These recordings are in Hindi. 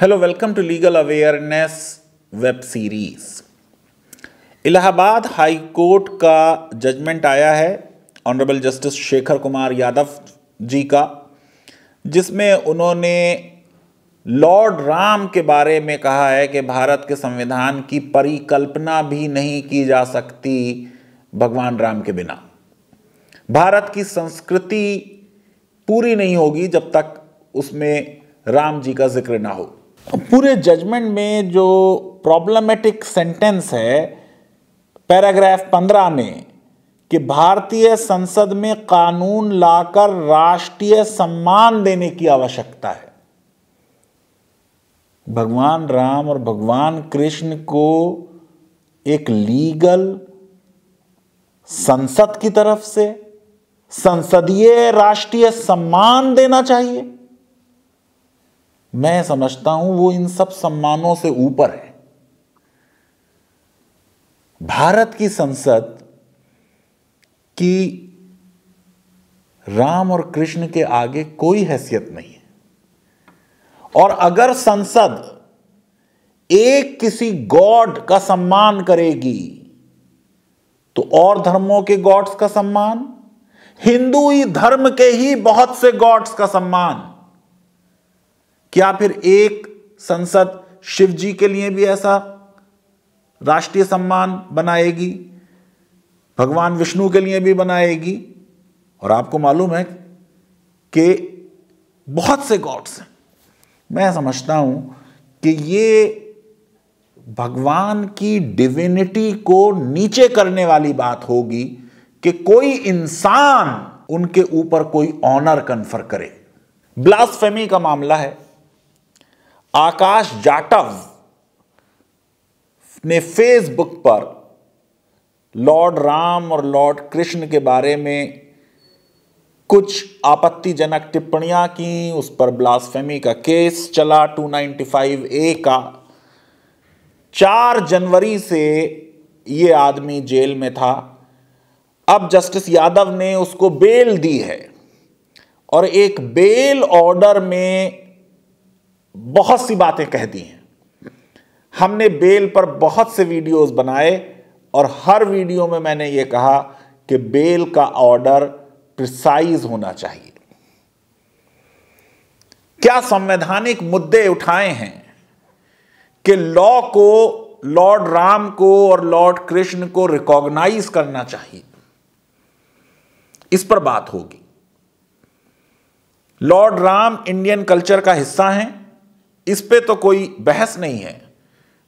hello welcome to legal awareness web series Allahabad high court का जजमेंट आया है ऑनरेबल जस्टिस शेखर कुमार यादव जी का जिसमें उन्होंने लॉर्ड राम के बारे में कहा है कि भारत के संविधान की परिकल्पना भी नहीं की जा सकती भगवान राम के बिना भारत की संस्कृति पूरी नहीं होगी जब तक उसमें राम जी का जिक्र ना हो पूरे जजमेंट में जो प्रॉब्लमेटिक सेंटेंस है पैराग्राफ पंद्रह में कि भारतीय संसद में कानून लाकर राष्ट्रीय सम्मान देने की आवश्यकता है भगवान राम और भगवान कृष्ण को एक लीगल संसद की तरफ से संसदीय राष्ट्रीय सम्मान देना चाहिए मैं समझता हूं वो इन सब सम्मानों से ऊपर है भारत की संसद की राम और कृष्ण के आगे कोई हैसियत नहीं है और अगर संसद एक किसी गॉड का सम्मान करेगी तो और धर्मों के गॉड्स का सम्मान हिंदू ही धर्म के ही बहुत से गॉड्स का सम्मान क्या फिर एक संसद शिव जी के लिए भी ऐसा राष्ट्रीय सम्मान बनाएगी भगवान विष्णु के लिए भी बनाएगी और आपको मालूम है कि बहुत से गॉड्स हैं मैं समझता हूं कि ये भगवान की डिविनिटी को नीचे करने वाली बात होगी कि कोई इंसान उनके ऊपर कोई ऑनर कन्फर करे ब्लास्फेमी का मामला है आकाश जाटव ने फेसबुक पर लॉर्ड राम और लॉर्ड कृष्ण के बारे में कुछ आपत्तिजनक टिप्पणियां की उस पर ब्लास्फेमी का केस चला 295 ए का चार जनवरी से ये आदमी जेल में था अब जस्टिस यादव ने उसको बेल दी है और एक बेल ऑर्डर में बहुत सी बातें कह दी हैं हमने बेल पर बहुत से वीडियोस बनाए और हर वीडियो में मैंने ये कहा कि बेल का ऑर्डर प्रिसाइज होना चाहिए क्या संवैधानिक मुद्दे उठाए हैं कि लॉ को लॉर्ड राम को और लॉर्ड कृष्ण को रिकॉग्नाइज करना चाहिए इस पर बात होगी लॉर्ड राम इंडियन कल्चर का हिस्सा हैं इस पे तो कोई बहस नहीं है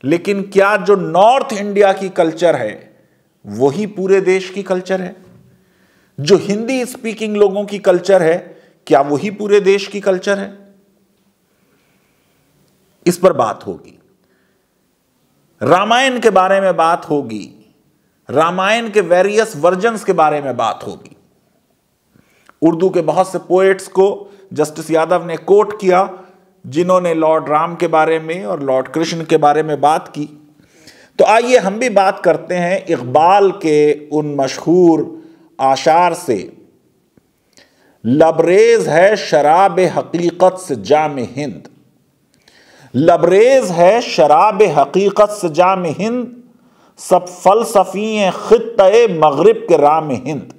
लेकिन क्या जो नॉर्थ इंडिया की कल्चर है वही पूरे देश की कल्चर है जो हिंदी स्पीकिंग लोगों की कल्चर है क्या वही पूरे देश की कल्चर है इस पर बात होगी रामायण के बारे में बात होगी रामायण के वेरियस वर्जन्स के बारे में बात होगी उर्दू के बहुत से पोएट्स को जस्टिस यादव ने कोट किया जिन्होंने लॉर्ड राम के बारे में और लॉर्ड कृष्ण के बारे में बात की तो आइए हम भी बात करते हैं इकबाल के उन मशहूर आशार से लबरेज है शराब हकीकत से जाम हिंद लबरेज है शराब हकीकत से जाम हिंद सब फलसफी ख़त्े मगरब के राम हिंद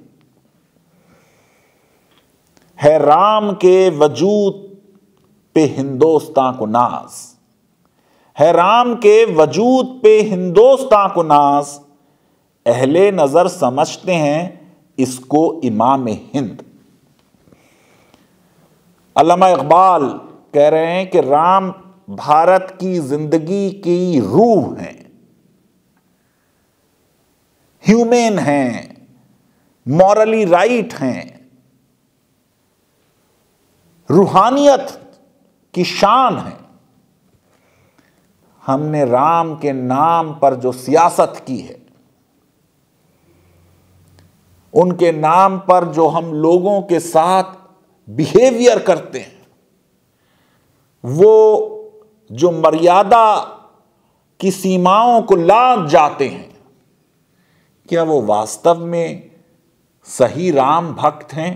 है राम के वजूद पे हिंदोस्तां को नाज है राम के वजूद पे हिंदोस्तां को नाज अहले नज़र समझते हैं इसको इमाम हिंद अलामा इकबाल कह रहे हैं कि राम भारत की जिंदगी की रूह हैं ह्यूमेन हैं मॉरली राइट हैं रूहानियत की शान है हमने राम के नाम पर जो सियासत की है उनके नाम पर जो हम लोगों के साथ बिहेवियर करते हैं वो जो मर्यादा की सीमाओं को लाद जाते हैं क्या वो वास्तव में सही राम भक्त हैं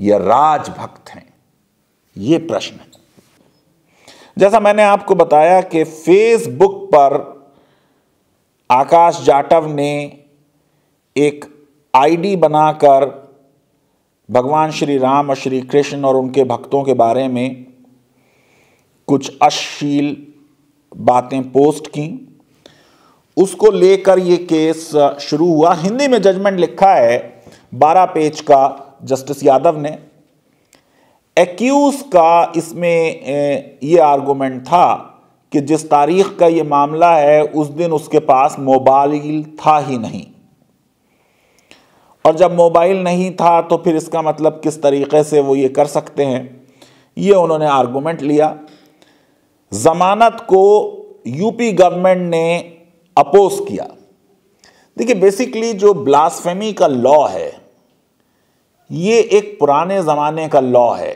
या राज भक्त हैं ये प्रश्न है जैसा मैंने आपको बताया कि फेसबुक पर आकाश जाटव ने एक आईडी बनाकर भगवान श्री राम और श्री कृष्ण और उनके भक्तों के बारे में कुछ अश्लील बातें पोस्ट की उसको लेकर ये केस शुरू हुआ हिंदी में जजमेंट लिखा है बारह पेज का जस्टिस यादव ने एक्यूज़ का इसमें ये आर्गूमेंट था कि जिस तारीख का ये मामला है उस दिन उसके पास मोबाइल था ही नहीं और जब मोबाइल नहीं था तो फिर इसका मतलब किस तरीके से वो ये कर सकते हैं ये उन्होंने आर्गूमेंट लिया ज़मानत को यूपी गवर्नमेंट ने अपोज किया देखिए बेसिकली जो ब्लास्फेमी का लॉ है ये एक पुराने ज़माने का लॉ है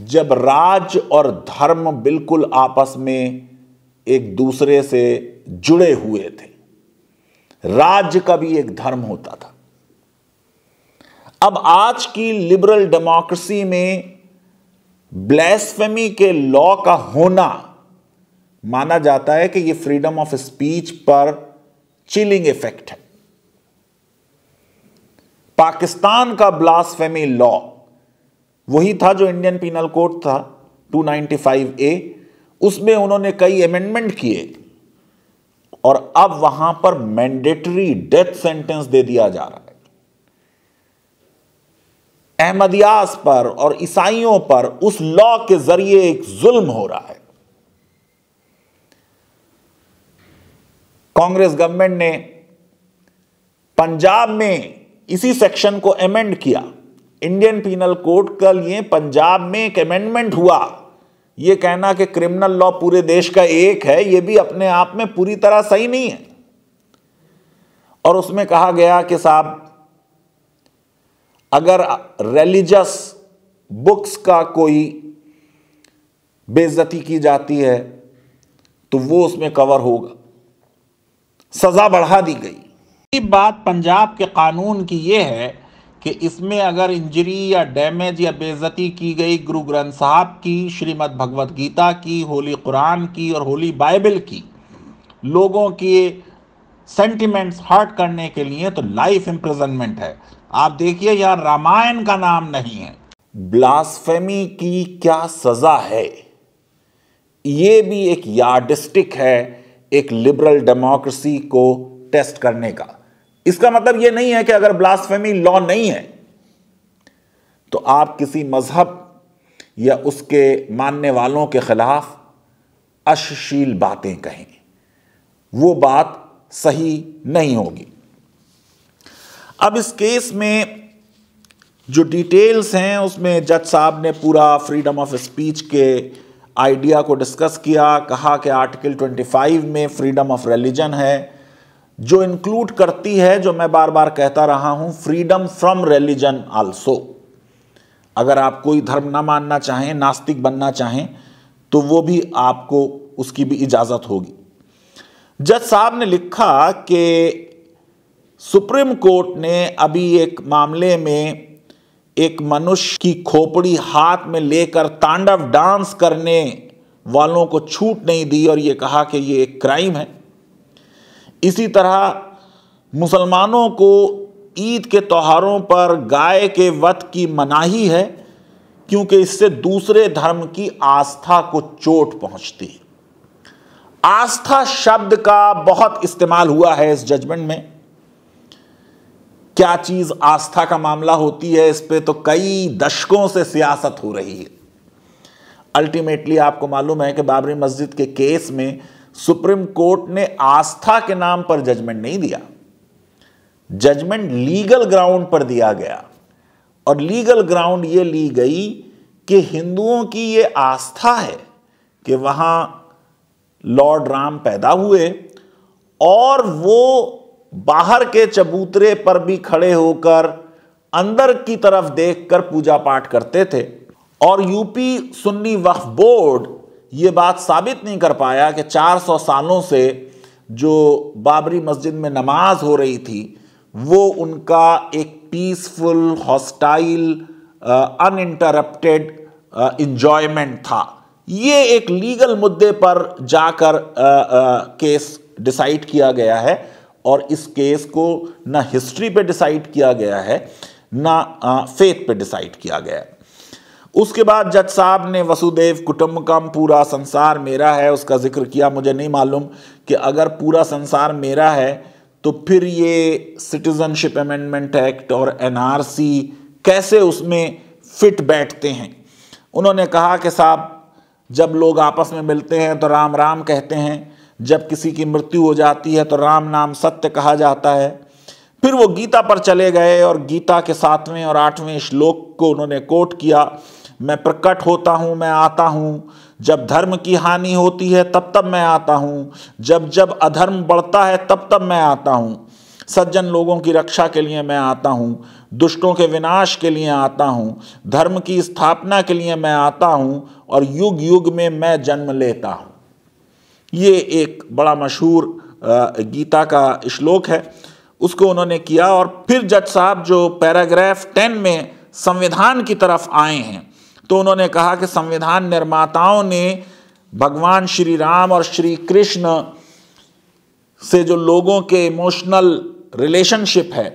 जब राज और धर्म बिल्कुल आपस में एक दूसरे से जुड़े हुए थे राज्य का भी एक धर्म होता था अब आज की लिबरल डेमोक्रेसी में ब्लैसफेमी के लॉ का होना माना जाता है कि ये फ्रीडम ऑफ स्पीच पर चिलिंग इफेक्ट है पाकिस्तान का ब्लास्फेमी लॉ वही था जो इंडियन पीनल कोड था 295 ए उसमें उन्होंने कई अमेंडमेंट किए और अब वहां पर मैंडेटरी डेथ सेंटेंस दे दिया जा रहा है अहमदियास पर और ईसाइयों पर उस लॉ के जरिए एक जुल्म हो रहा है कांग्रेस गवर्नमेंट ने पंजाब में इसी सेक्शन को अमेंड किया इंडियन पीनल कोड का लिए पंजाब में एक अमेंडमेंट हुआ ये कहना कि क्रिमिनल लॉ पूरे देश का एक है ये भी अपने आप में पूरी तरह सही नहीं है और उसमें कहा गया कि साहब अगर रिलीजस बुक्स का कोई बेजती की जाती है तो वो उसमें कवर होगा सज़ा बढ़ा दी गई बात पंजाब के कानून की ये है कि इसमें अगर इंजरी या डैमेज या बेज़ती की गई गुरु ग्रंथ साहब की श्रीमद् भगवत गीता की होली कुरान की और होली बाइबल की लोगों के सेंटिमेंट्स हर्ट करने के लिए तो लाइफ इम्प्रिजनमेंट है आप देखिए यहाँ रामायण का नाम नहीं है ब्लास्फेमी की क्या सज़ा है ये भी एक यार्डिस्टिक है एक लिबरल डेमोक्रेसी को टेस्ट करने का इसका मतलब यह नहीं है कि अगर ब्लास्टफेमी लॉ नहीं है तो आप किसी मजहब या उसके मानने वालों के खिलाफ अशील बातें कहें वो बात सही नहीं होगी अब इस केस में जो डिटेल्स हैं उसमें जज साहब ने पूरा फ्रीडम ऑफ स्पीच के आइडिया को डिस्कस किया कहा कि आर्टिकल 25 में फ्रीडम ऑफ रिलीजन है जो इंक्लूड करती है जो मैं बार बार कहता रहा हूं फ्रीडम फ्रॉम रिलीजन आल्सो अगर आप कोई धर्म ना मानना चाहें नास्तिक बनना चाहें तो वो भी आपको उसकी भी इजाज़त होगी जज साहब ने लिखा कि सुप्रीम कोर्ट ने अभी एक मामले में एक मनुष्य की खोपड़ी हाथ में लेकर तांडव डांस करने वालों को छूट नहीं दी और ये कहा कि ये एक क्राइम है इसी तरह मुसलमानों को ईद के त्योहारों पर गाय के वध की मनाही है क्योंकि इससे दूसरे धर्म की आस्था को चोट पहुंचती है आस्था शब्द का बहुत इस्तेमाल हुआ है इस जजमेंट में क्या चीज आस्था का मामला होती है इस पर तो कई दशकों से सियासत हो रही है अल्टीमेटली आपको मालूम है कि बाबरी मस्जिद के केस में सुप्रीम कोर्ट ने आस्था के नाम पर जजमेंट नहीं दिया जजमेंट लीगल ग्राउंड पर दिया गया और लीगल ग्राउंड ये ली गई कि हिंदुओं की ये आस्था है कि वहां लॉर्ड राम पैदा हुए और वो बाहर के चबूतरे पर भी खड़े होकर अंदर की तरफ देखकर पूजा पाठ करते थे और यूपी सुन्नी वक्फ बोर्ड ये बात साबित नहीं कर पाया कि 400 सालों से जो बाबरी मस्जिद में नमाज हो रही थी वो उनका एक peaceful hostile uninterrupted enjoyment था ये एक लीगल मुद्दे पर जाकर केस डिसाइड किया गया है और इस केस को ना हिस्ट्री पे डिसाइड किया गया है ना फेथ पे डिसाइड किया गया है उसके बाद जज साहब ने वसुदेव कुटुम्बकम पूरा संसार मेरा है उसका जिक्र किया मुझे नहीं मालूम कि अगर पूरा संसार मेरा है तो फिर ये सिटीज़नशिप अमेंडमेंट एक्ट और एनआरसी कैसे उसमें फिट बैठते हैं उन्होंने कहा कि साहब जब लोग आपस में मिलते हैं तो राम राम कहते हैं जब किसी की मृत्यु हो जाती है तो राम नाम सत्य कहा जाता है फिर वो गीता पर चले गए और गीता के सातवें और आठवें श्लोक को उन्होंने कोट किया मैं प्रकट होता हूँ मैं आता हूँ जब धर्म की हानि होती है तब तब मैं आता हूँ जब जब अधर्म बढ़ता है तब तब मैं आता हूँ सज्जन लोगों की रक्षा के लिए मैं आता हूँ दुष्टों के विनाश के लिए आता हूँ धर्म की स्थापना के लिए मैं आता हूँ और युग युग में मैं जन्म लेता हूँ ये एक बड़ा मशहूर गीता का श्लोक है उसको उन्होंने किया और फिर जज साहब जो पैराग्राफ टेन में संविधान की तरफ आए हैं तो उन्होंने कहा कि संविधान निर्माताओं ने भगवान श्री राम और श्री कृष्ण से जो लोगों के इमोशनल रिलेशनशिप है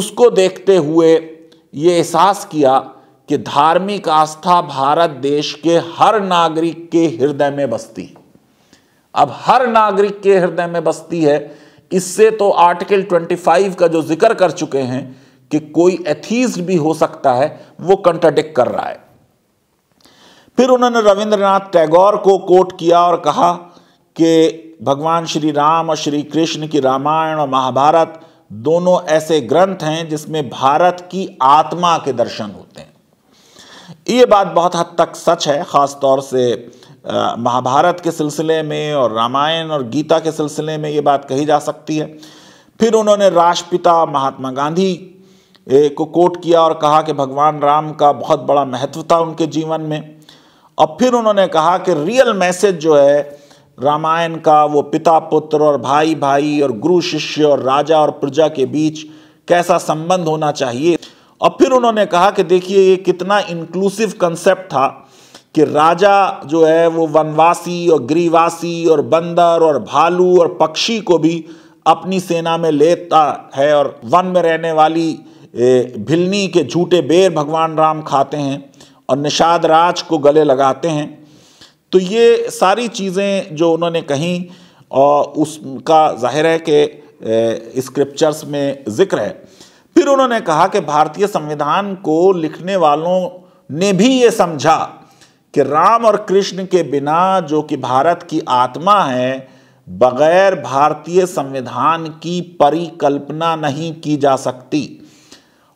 उसको देखते हुए ये एहसास किया कि धार्मिक आस्था भारत देश के हर नागरिक के हृदय में बसती अब हर नागरिक के हृदय में बसती है इससे तो आर्टिकल 25 का जो जिक्र कर चुके हैं कि कोई एथीज भी हो सकता है वो कंट्राडिक्ट कर रहा है फिर उन्होंने रविंद्रनाथ टैगोर को कोट किया और कहा कि भगवान श्री राम और श्री कृष्ण की रामायण और महाभारत दोनों ऐसे ग्रंथ हैं जिसमें भारत की आत्मा के दर्शन होते हैं ये बात बहुत हद तक सच है ख़ास तौर से महाभारत के सिलसिले में और रामायण और गीता के सिलसिले में ये बात कही जा सकती है फिर उन्होंने राष्ट्रपिता महात्मा गांधी को कोट किया और कहा कि भगवान राम का बहुत बड़ा महत्व था उनके जीवन में अब फिर उन्होंने कहा कि रियल मैसेज जो है रामायण का वो पिता पुत्र और भाई भाई और गुरु शिष्य और राजा और प्रजा के बीच कैसा संबंध होना चाहिए और फिर उन्होंने कहा कि देखिए ये कितना इंक्लूसिव कंसेप्ट था कि राजा जो है वो वनवासी और गृहवासी और बंदर और भालू और पक्षी को भी अपनी सेना में लेता है और वन में रहने वाली भिलनी के झूठे बेर भगवान राम खाते हैं और निषाद राज को गले लगाते हैं तो ये सारी चीज़ें जो उन्होंने कहीं और उसका जाहिर है कि स्क्रिप्चर्स में जिक्र है फिर उन्होंने कहा कि भारतीय संविधान को लिखने वालों ने भी ये समझा कि राम और कृष्ण के बिना जो कि भारत की आत्मा है बगैर भारतीय संविधान की परिकल्पना नहीं की जा सकती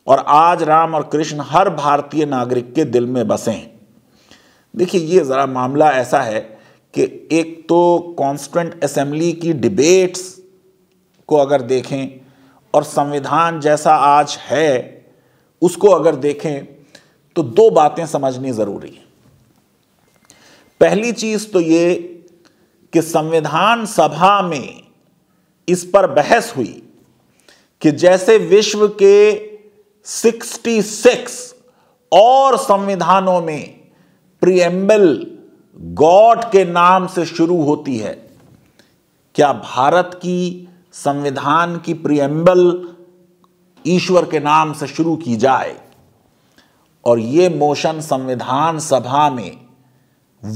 और आज राम और कृष्ण हर भारतीय नागरिक के दिल में बसे हैं देखिए ये ज़रा मामला ऐसा है कि एक तो कॉन्स्टेंट असेंबली की डिबेट्स को अगर देखें और संविधान जैसा आज है उसको अगर देखें तो दो बातें समझनी ज़रूरी हैं पहली चीज़ तो ये कि संविधान सभा में इस पर बहस हुई कि जैसे विश्व के 66 और संविधानों में प्रियम्बल गॉड के नाम से शुरू होती है क्या भारत की संविधान की प्रियम्बल ईश्वर के नाम से शुरू की जाए और यह मोशन संविधान सभा में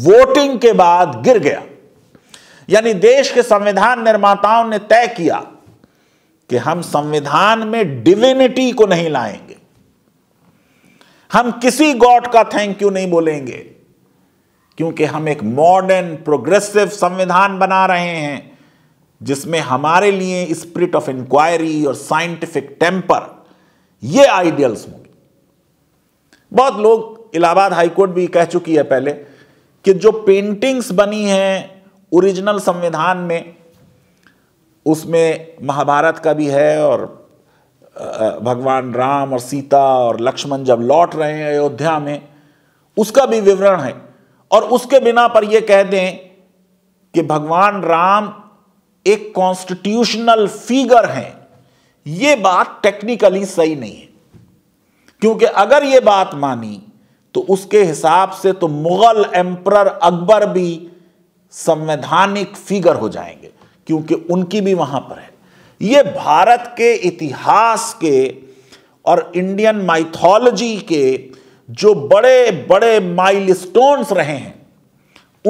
वोटिंग के बाद गिर गया यानी देश के संविधान निर्माताओं ने तय किया कि हम संविधान में डिविनिटी को नहीं लाएंगे हम किसी गॉड का थैंक यू नहीं बोलेंगे क्योंकि हम एक मॉडर्न प्रोग्रेसिव संविधान बना रहे हैं जिसमें हमारे लिए स्पिरिट ऑफ इंक्वायरी और साइंटिफिक टेम्पर ये आइडियल्स होंगे बहुत लोग इलाहाबाद हाईकोर्ट भी कह चुकी है पहले कि जो पेंटिंग्स बनी हैं ओरिजिनल संविधान में उसमें महाभारत का भी है और भगवान राम और सीता और लक्ष्मण जब लौट रहे हैं अयोध्या में उसका भी विवरण है और उसके बिना पर यह कह दें कि भगवान राम एक कॉन्स्टिट्यूशनल फिगर हैं ये बात टेक्निकली सही नहीं है क्योंकि अगर ये बात मानी तो उसके हिसाब से तो मुगल एम्प्रर अकबर भी संवैधानिक फिगर हो जाएंगे क्योंकि उनकी भी वहां पर है ये भारत के इतिहास के और इंडियन माइथोलॉजी के जो बड़े बड़े माइलस्टोन्स रहे हैं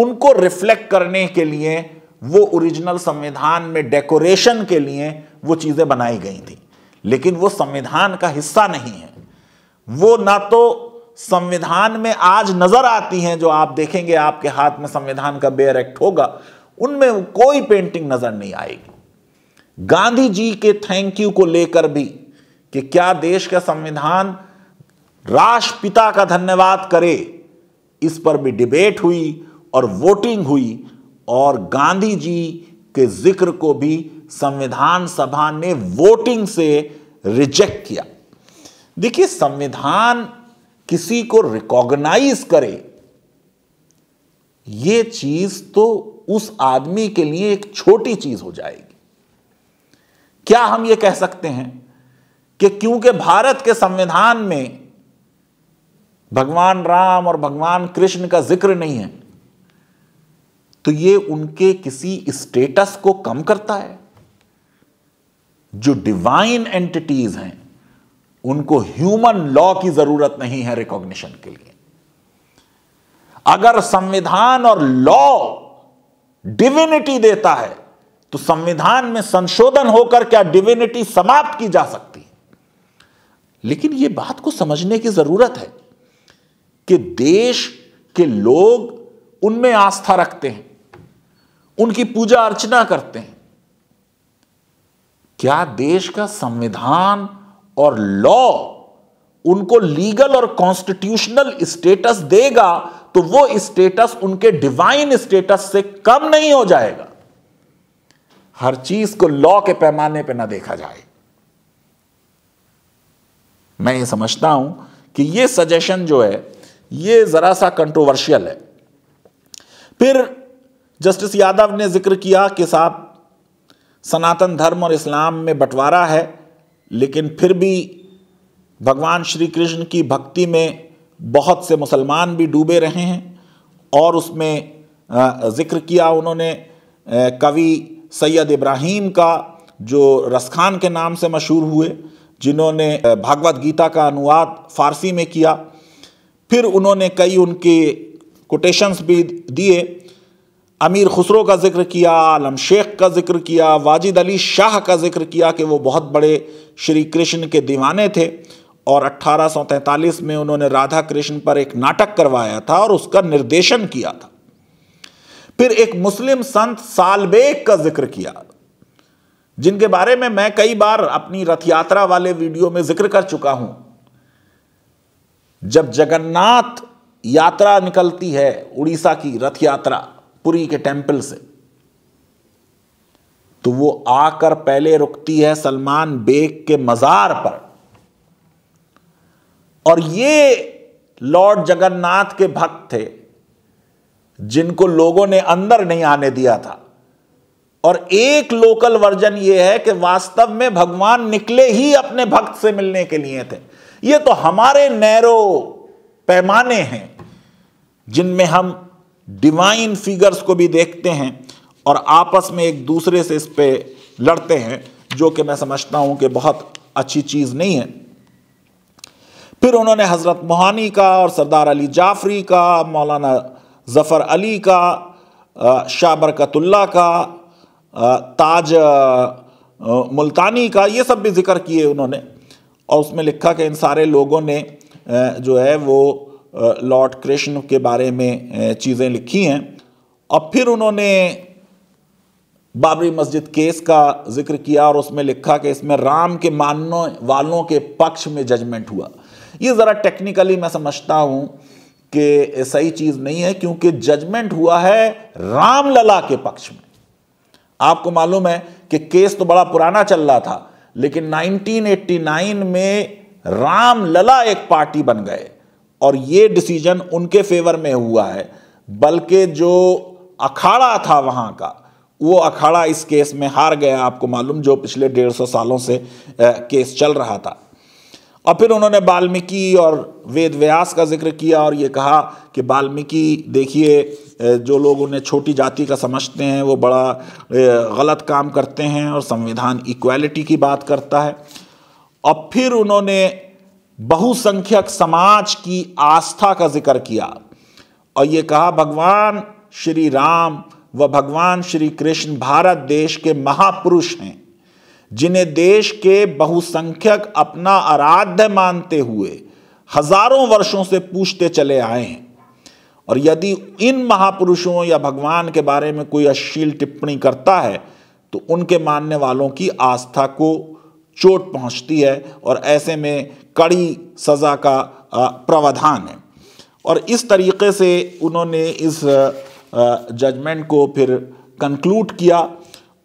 उनको रिफ्लेक्ट करने के लिए वो ओरिजिनल संविधान में डेकोरेशन के लिए वो चीज़ें बनाई गई थी लेकिन वो संविधान का हिस्सा नहीं है वो ना तो संविधान में आज नजर आती हैं जो आप देखेंगे आपके हाथ में संविधान का बेयर एक्ट होगा उनमें कोई पेंटिंग नजर नहीं आएगी गांधी जी के थैंक यू को लेकर भी कि क्या देश का संविधान राष्ट्रपिता का धन्यवाद करे इस पर भी डिबेट हुई और वोटिंग हुई और गांधी जी के जिक्र को भी संविधान सभा ने वोटिंग से रिजेक्ट किया देखिए संविधान किसी को रिकॉग्नाइज करे ये चीज तो उस आदमी के लिए एक छोटी चीज हो जाएगी क्या हम यह कह सकते हैं कि क्योंकि भारत के संविधान में भगवान राम और भगवान कृष्ण का जिक्र नहीं है तो ये उनके किसी स्टेटस को कम करता है जो डिवाइन एंटिटीज हैं उनको ह्यूमन लॉ की जरूरत नहीं है रिकॉग्निशन के लिए अगर संविधान और लॉ डिविनिटी देता है तो संविधान में संशोधन होकर क्या डिविनिटी समाप्त की जा सकती है लेकिन यह बात को समझने की जरूरत है कि देश के लोग उनमें आस्था रखते हैं उनकी पूजा अर्चना करते हैं क्या देश का संविधान और लॉ उनको लीगल और कॉन्स्टिट्यूशनल स्टेटस देगा तो वो स्टेटस उनके डिवाइन स्टेटस से कम नहीं हो जाएगा हर चीज को लॉ के पैमाने पे ना देखा जाए मैं ये समझता हूं कि ये सजेशन जो है ये जरा सा कंट्रोवर्शियल है फिर जस्टिस यादव ने जिक्र किया कि साहब सनातन धर्म और इस्लाम में बंटवारा है लेकिन फिर भी भगवान श्री कृष्ण की भक्ति में बहुत से मुसलमान भी डूबे रहे हैं और उसमें ज़िक्र किया उन्होंने कवि सैयद इब्राहिम का जो रसखान के नाम से मशहूर हुए जिन्होंने भागवत गीता का अनुवाद फ़ारसी में किया फिर उन्होंने कई उनके कोटेशंस भी दिए अमीर खुसरो का जिक्र किया आलम शेख का जिक्र किया वाजिद अली शाह का जिक्र किया कि वो बहुत बड़े श्री कृष्ण के दीवाने थे और 1843 में उन्होंने राधा कृष्ण पर एक नाटक करवाया था और उसका निर्देशन किया था फिर एक मुस्लिम संत सालबेग का जिक्र किया जिनके बारे में मैं कई बार अपनी रथ यात्रा वाले वीडियो में जिक्र कर चुका हूं जब जगन्नाथ यात्रा निकलती है उड़ीसा की रथ यात्रा पुरी के टेम्पल से तो वो आकर पहले रुकती है सलमान बेग के मज़ार पर और ये लॉर्ड जगन्नाथ के भक्त थे जिनको लोगों ने अंदर नहीं आने दिया था और एक लोकल वर्जन ये है कि वास्तव में भगवान निकले ही अपने भक्त से मिलने के लिए थे ये तो हमारे नैरो पैमाने हैं जिनमें हम डिवाइन फिगर्स को भी देखते हैं और आपस में एक दूसरे से इस पर लड़ते हैं जो कि मैं समझता हूं कि बहुत अच्छी चीज़ नहीं है फिर उन्होंने हज़रत मोहानी का और सरदार अली जाफरी का मौलाना ज़फ़र अली का शाह बरकतुल्ला का ताज मुल्तानी का ये सब भी ज़िक्र किए उन्होंने और उसमें लिखा कि इन सारे लोगों ने जो है वो लॉर्ड कृष्ण के बारे में चीज़ें लिखी हैं और फिर उन्होंने बाबरी मस्जिद केस का जिक्र किया और उसमें लिखा कि इसमें राम के मानने वालों के पक्ष में जजमेंट हुआ ये ज़रा टेक्निकली मैं समझता हूँ कि सही चीज़ नहीं है क्योंकि जजमेंट हुआ है रामलला के पक्ष में आपको मालूम है कि केस तो बड़ा पुराना चल रहा था लेकिन 1989 में रामलला एक पार्टी बन गए और ये डिसीजन उनके फेवर में हुआ है बल्कि जो अखाड़ा था वहाँ का वो अखाड़ा इस केस में हार गया आपको मालूम जो पिछले डेढ़ सौ सालों से केस चल रहा था और फिर उन्होंने वाल्मीकि और वेद व्यास का जिक्र किया और ये कहा कि वाल्मीकि देखिए जो लोग उन्हें छोटी जाति का समझते हैं वो बड़ा गलत काम करते हैं और संविधान इक्वालिटी की बात करता है और फिर उन्होंने बहुसंख्यक समाज की आस्था का जिक्र किया और ये कहा भगवान श्री राम व भगवान श्री कृष्ण भारत देश के महापुरुष हैं जिन्हें देश के बहुसंख्यक अपना आराध्य मानते हुए हजारों वर्षों से पूछते चले आए हैं और यदि इन महापुरुषों या भगवान के बारे में कोई अश्लील टिप्पणी करता है तो उनके मानने वालों की आस्था को चोट पहुंचती है और ऐसे में कड़ी सज़ा का प्रावधान है और इस तरीके से उन्होंने इस जजमेंट को फिर कंक्लूड किया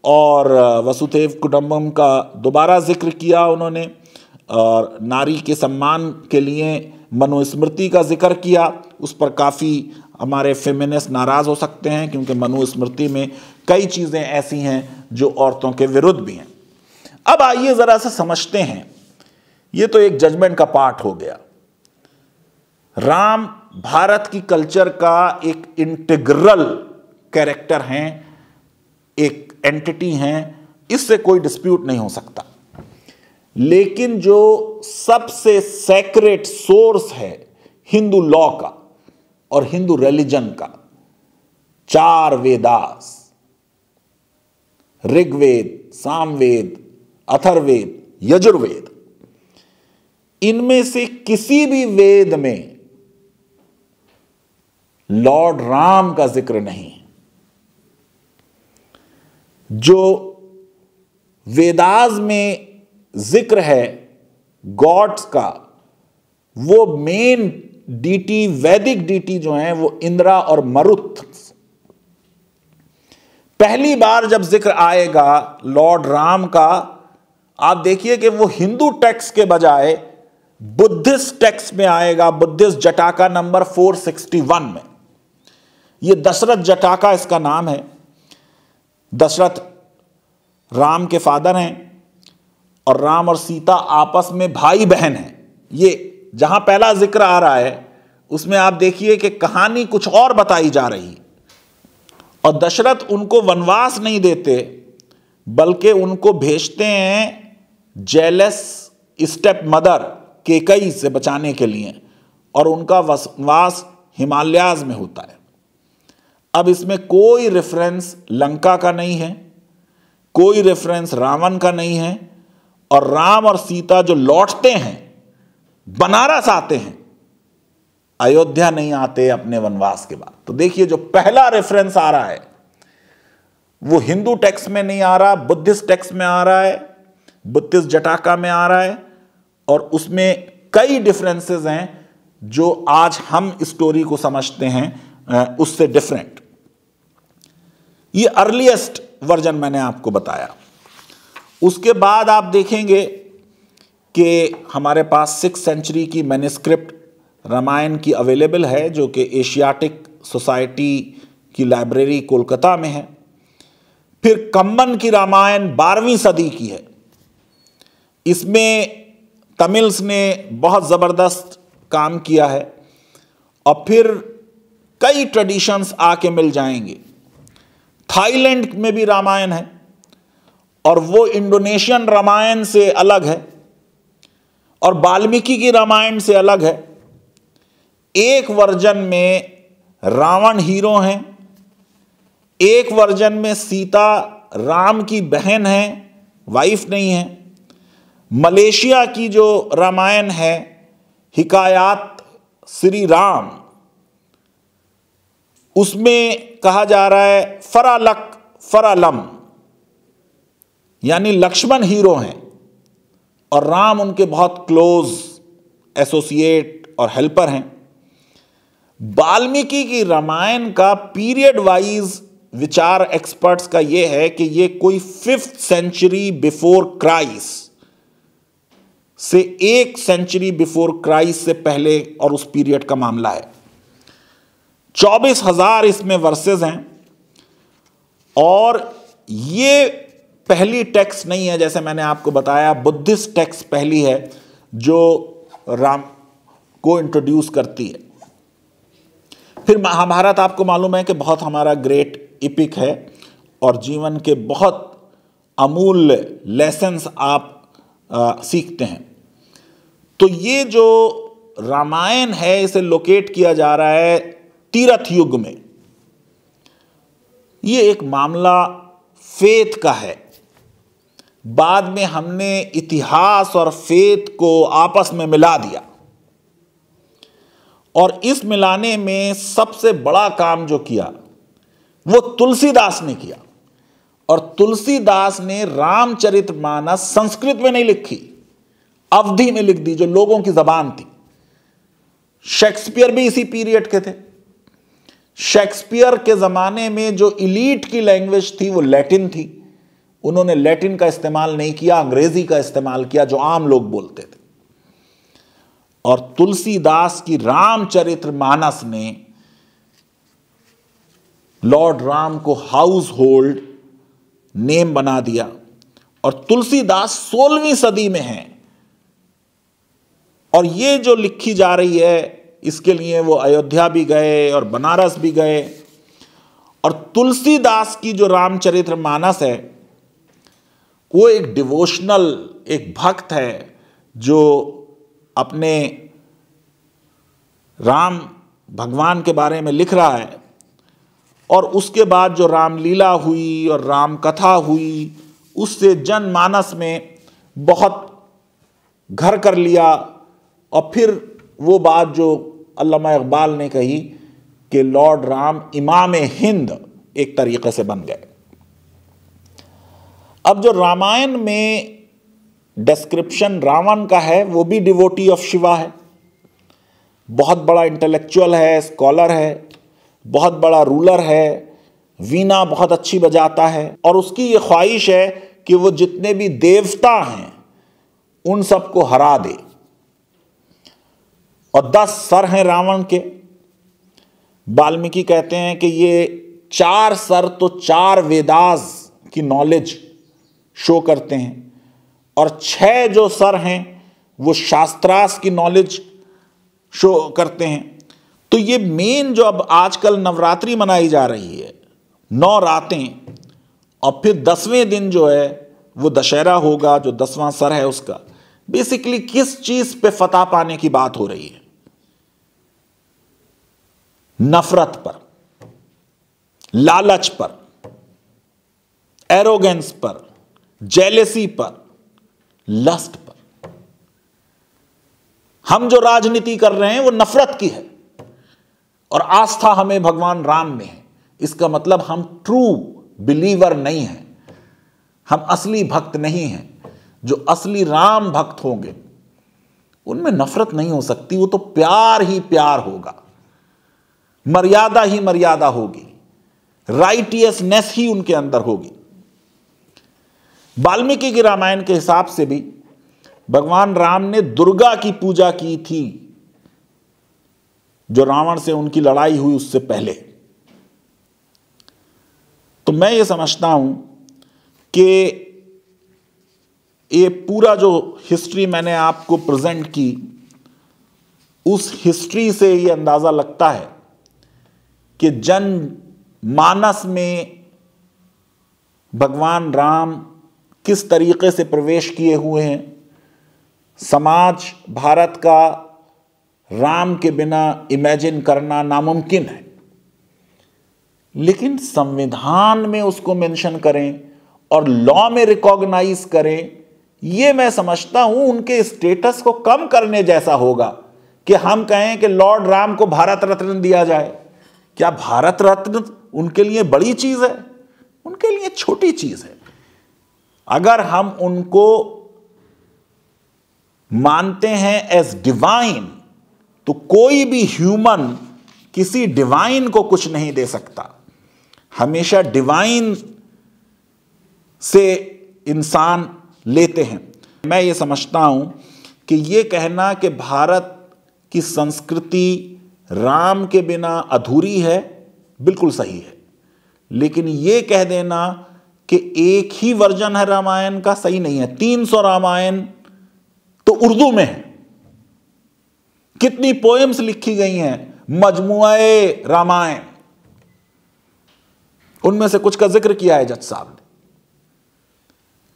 और वसुदेव कुटुम्बम का दोबारा जिक्र किया उन्होंने और नारी के सम्मान के लिए मनुस्मृति का जिक्र किया उस पर काफ़ी हमारे फेमिनिस नाराज़ हो सकते हैं क्योंकि मनुस्मृति में कई चीज़ें ऐसी हैं जो औरतों के विरुद्ध भी हैं अब आइए ज़रा सा समझते हैं ये तो एक जजमेंट का पार्ट हो गया राम भारत की कल्चर का एक इंटीग्रल कैरेक्टर हैं एक एंटिटी हैं इससे कोई डिस्प्यूट नहीं हो सकता लेकिन जो सबसे सेक्रेट सोर्स है हिंदू लॉ का और हिंदू रिलीजन का चार वेदास ऋग्वेद सामवेद अथर्वेद यजुर्वेद इनमें से किसी भी वेद में लॉर्ड राम का जिक्र नहीं है जो वेदाज में जिक्र है गॉड्स का वो मेन डीटी वैदिक डीटी जो हैं वो इंद्रा और मरुत पहली बार जब जिक्र आएगा लॉर्ड राम का आप देखिए कि वो हिंदू टैक्स के बजाय बुद्धिस्ट टैक्स में आएगा बुद्धिस्ट जटाका नंबर 461 में ये दशरथ जटाका इसका नाम है दशरथ राम के फादर हैं और राम और सीता आपस में भाई बहन हैं ये जहाँ पहला जिक्र आ रहा है उसमें आप देखिए कि कहानी कुछ और बताई जा रही और दशरथ उनको वनवास नहीं देते बल्कि उनको भेजते हैं जेलस स्टेप मदर केकई से बचाने के लिए और उनका वनवास हिमालयाज में होता है अब इसमें कोई रेफरेंस लंका का नहीं है कोई रेफरेंस रावण का नहीं है और राम और सीता जो लौटते हैं बनारस आते हैं अयोध्या नहीं आते अपने वनवास के बाद तो देखिए जो पहला रेफरेंस आ रहा है वो हिंदू टेक्स में नहीं आ रहा बुद्धिस्ट टेक्स में आ रहा है बुद्धिस्ट जटाका में आ रहा है और उसमें कई डिफरेंसेस हैं जो आज हम स्टोरी को समझते हैं उससे डिफरेंट ये अर्लीस्ट वर्जन मैंने आपको बताया उसके बाद आप देखेंगे कि हमारे पास सिक्स सेंचुरी की मैनिस्क्रिप्ट रामायण की अवेलेबल है जो कि एशियाटिक सोसाइटी की लाइब्रेरी कोलकाता में है फिर कम्बन की रामायण बारहवीं सदी की है इसमें तमिल्स ने बहुत ज़बरदस्त काम किया है और फिर कई ट्रेडिशंस आके मिल जाएंगे थाईलैंड में भी रामायण है और वो इंडोनेशियन रामायण से अलग है और वाल्मीकि की रामायण से अलग है एक वर्जन में रावण हीरो हैं एक वर्जन में सीता राम की बहन है वाइफ नहीं है मलेशिया की जो रामायण है हिकायात श्री राम उसमें कहा जा रहा है फरालक फरालम यानी लक्ष्मण हीरो हैं और राम उनके बहुत क्लोज एसोसिएट और हेल्पर हैं वाल्मीकि की रामायण का पीरियड वाइज विचार एक्सपर्ट्स का यह है कि यह कोई फिफ्थ सेंचुरी बिफोर क्राइस्ट से एक सेंचुरी बिफोर क्राइस्ट से पहले और उस पीरियड का मामला है चौबीस हज़ार इसमें वर्सेज हैं और ये पहली टैक्स नहीं है जैसे मैंने आपको बताया बुद्धिस्ट टैक्स पहली है जो राम को इंट्रोड्यूस करती है फिर महाभारत तो आपको मालूम है कि बहुत हमारा ग्रेट इपिक है और जीवन के बहुत अमूल्य लेसन्स आप आ, सीखते हैं तो ये जो रामायण है इसे लोकेट किया जा रहा है तीरथ युग में ये एक मामला फेथ का है बाद में हमने इतिहास और फेथ को आपस में मिला दिया और इस मिलाने में सबसे बड़ा काम जो किया वो तुलसीदास ने किया और तुलसीदास ने रामचरित मानस संस्कृत में नहीं लिखी अवधि में लिख दी जो लोगों की जबान थी शेक्सपियर भी इसी पीरियड के थे शेक्सपियर के ज़माने में जो इलीट की लैंग्वेज थी वो लैटिन थी उन्होंने लैटिन का इस्तेमाल नहीं किया अंग्रेज़ी का इस्तेमाल किया जो आम लोग बोलते थे और तुलसीदास की रामचरित्र मानस ने लॉर्ड राम को हाउस होल्ड नेम बना दिया और तुलसीदास सोलहवीं सदी में हैं और ये जो लिखी जा रही है इसके लिए वो अयोध्या भी गए और बनारस भी गए और तुलसीदास की जो रामचरित्र मानस है वो एक डिवोशनल एक भक्त है जो अपने राम भगवान के बारे में लिख रहा है और उसके बाद जो रामलीला हुई और राम कथा हुई उससे जनमानस में बहुत घर कर लिया और फिर वो बात जो अल्लामा इकबाल ने कही कि लॉर्ड राम इमाम हिंद एक तरीक़े से बन गए अब जो रामायण में डिस्क्रिप्शन रावण का है वो भी डिवोटी ऑफ शिवा है बहुत बड़ा इंटेलेक्चुअल है स्कॉलर है बहुत बड़ा रूलर है वीणा बहुत अच्छी बजाता है और उसकी ये ख्वाहिश है कि वो जितने भी देवता हैं उन सबको हरा दे और दस सर हैं रावण के वाल्मीकि कहते हैं कि ये चार सर तो चार वेदास की नॉलेज शो करते हैं और छह जो सर हैं वो शास्त्रास की नॉलेज शो करते हैं तो ये मेन जो अब आजकल नवरात्रि मनाई जा रही है नौ रातें और फिर दसवें दिन जो है वो दशहरा होगा जो दसवां सर है उसका बेसिकली किस चीज़ पे फतेह पाने की बात हो रही है नफरत पर लालच पर एरोगेंस पर जेलेसी पर लस्ट पर हम जो राजनीति कर रहे हैं वो नफरत की है और आस्था हमें भगवान राम में है इसका मतलब हम ट्रू बिलीवर नहीं हैं हम असली भक्त नहीं हैं जो असली राम भक्त होंगे उनमें नफरत नहीं हो सकती वो तो प्यार ही प्यार होगा मर्यादा ही मर्यादा होगी राइटियसनेस ही उनके अंदर होगी वाल्मीकि की रामायण के हिसाब से भी भगवान राम ने दुर्गा की पूजा की थी जो रावण से उनकी लड़ाई हुई उससे पहले तो मैं ये समझता हूं कि ये पूरा जो हिस्ट्री मैंने आपको प्रेजेंट की उस हिस्ट्री से ये अंदाज़ा लगता है कि जन मानस में भगवान राम किस तरीके से प्रवेश किए हुए हैं समाज भारत का राम के बिना इमेजिन करना नामुमकिन है लेकिन संविधान में उसको मेंशन करें और लॉ में रिकॉग्नाइज करें यह मैं समझता हूं उनके स्टेटस को कम करने जैसा होगा कि हम कहें कि लॉर्ड राम को भारत रत्न दिया जाए क्या भारत रत्न उनके लिए बड़ी चीज़ है उनके लिए छोटी चीज़ है अगर हम उनको मानते हैं एज डिवाइन तो कोई भी ह्यूमन किसी डिवाइन को कुछ नहीं दे सकता हमेशा डिवाइन से इंसान लेते हैं मैं ये समझता हूं कि ये कहना कि भारत की संस्कृति राम के बिना अधूरी है बिल्कुल सही है लेकिन यह कह देना कि एक ही वर्जन है रामायण का सही नहीं है 300 रामायण तो उर्दू में है कितनी पोएम्स लिखी गई हैं मजमु रामायण उनमें से कुछ का जिक्र किया है जज साहब ने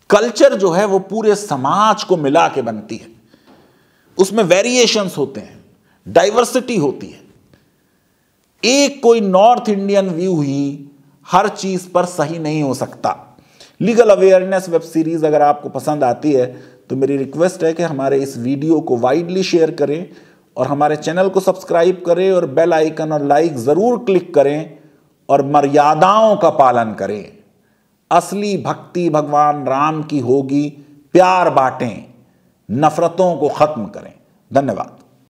कल्चर जो है वो पूरे समाज को मिला के बनती है उसमें वेरिएशंस होते हैं डाइवर्सिटी होती है एक कोई नॉर्थ इंडियन व्यू ही हर चीज पर सही नहीं हो सकता लीगल अवेयरनेस वेब सीरीज अगर आपको पसंद आती है तो मेरी रिक्वेस्ट है कि हमारे इस वीडियो को वाइडली शेयर करें और हमारे चैनल को सब्सक्राइब करें और बेल आइकन और लाइक ज़रूर क्लिक करें और मर्यादाओं का पालन करें असली भक्ति भगवान राम की होगी प्यार बांटें नफरतों को ख़त्म करें धन्यवाद